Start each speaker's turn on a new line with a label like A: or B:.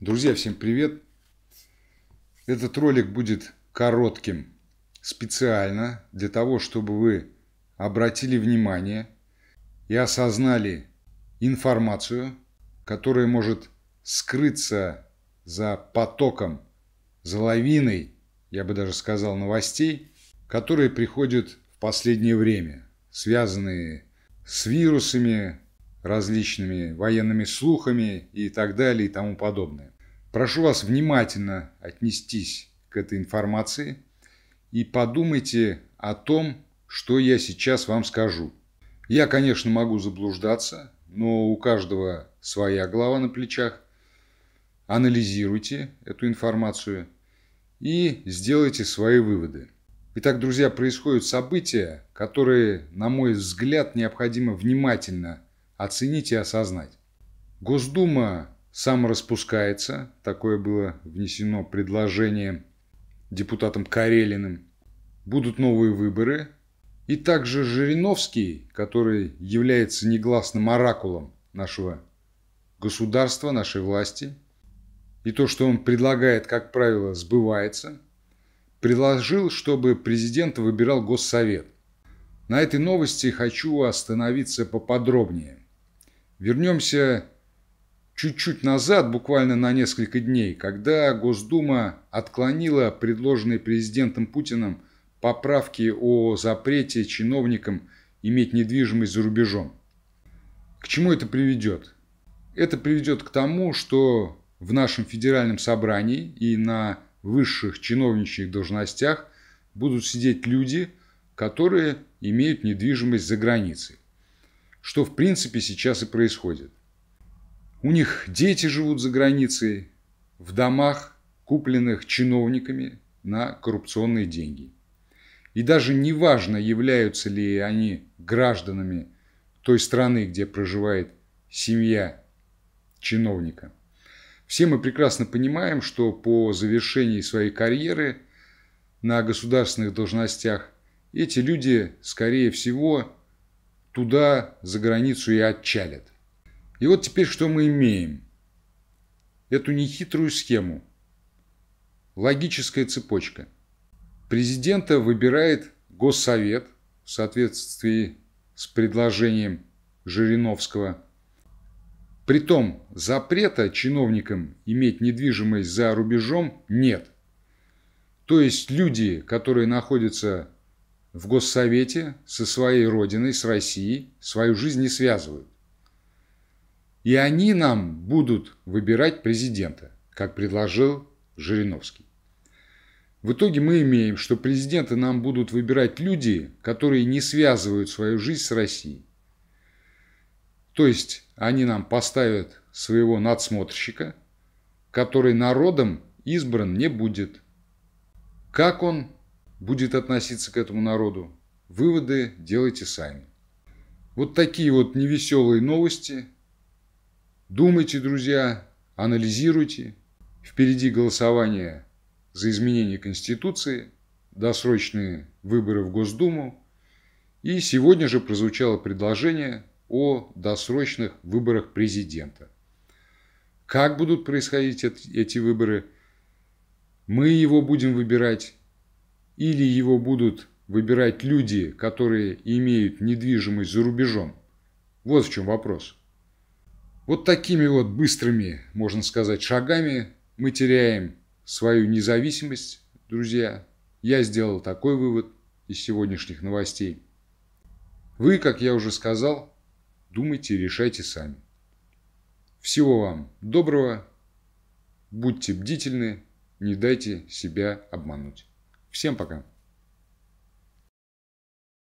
A: Друзья, всем привет! Этот ролик будет коротким специально для того, чтобы вы обратили внимание и осознали информацию, которая может скрыться за потоком, за лавиной, я бы даже сказал, новостей, которые приходят в последнее время, связанные с вирусами, различными военными слухами и так далее и тому подобное. Прошу вас внимательно отнестись к этой информации и подумайте о том, что я сейчас вам скажу. Я, конечно, могу заблуждаться, но у каждого своя глава на плечах. Анализируйте эту информацию и сделайте свои выводы. Итак, друзья, происходят события, которые, на мой взгляд, необходимо внимательно оценить и осознать. Госдума распускается, такое было внесено предложение депутатом Карелиным. Будут новые выборы. И также Жириновский, который является негласным оракулом нашего государства, нашей власти, и то, что он предлагает, как правило, сбывается, предложил, чтобы президент выбирал Госсовет. На этой новости хочу остановиться поподробнее – Вернемся чуть-чуть назад, буквально на несколько дней, когда Госдума отклонила предложенные президентом Путиным поправки о запрете чиновникам иметь недвижимость за рубежом. К чему это приведет? Это приведет к тому, что в нашем федеральном собрании и на высших чиновничьих должностях будут сидеть люди, которые имеют недвижимость за границей что в принципе сейчас и происходит. У них дети живут за границей, в домах, купленных чиновниками на коррупционные деньги. И даже неважно, являются ли они гражданами той страны, где проживает семья чиновника. Все мы прекрасно понимаем, что по завершении своей карьеры на государственных должностях эти люди, скорее всего, туда, за границу и отчалят. И вот теперь что мы имеем? Эту нехитрую схему. Логическая цепочка. Президента выбирает Госсовет в соответствии с предложением Жириновского. Притом запрета чиновникам иметь недвижимость за рубежом нет. То есть люди, которые находятся в Госсовете со своей родиной, с Россией, свою жизнь не связывают. И они нам будут выбирать президента, как предложил Жириновский. В итоге мы имеем, что президента нам будут выбирать люди, которые не связывают свою жизнь с Россией. То есть они нам поставят своего надсмотрщика, который народом избран не будет. Как он будет относиться к этому народу. Выводы делайте сами. Вот такие вот невеселые новости. Думайте, друзья, анализируйте. Впереди голосование за изменение Конституции, досрочные выборы в Госдуму. И сегодня же прозвучало предложение о досрочных выборах президента. Как будут происходить эти выборы? Мы его будем выбирать или его будут выбирать люди, которые имеют недвижимость за рубежом. Вот в чем вопрос. Вот такими вот быстрыми, можно сказать, шагами мы теряем свою независимость, друзья. Я сделал такой вывод из сегодняшних новостей. Вы, как я уже сказал, думайте и решайте сами. Всего вам доброго, будьте бдительны, не дайте себя обмануть. Всем пока!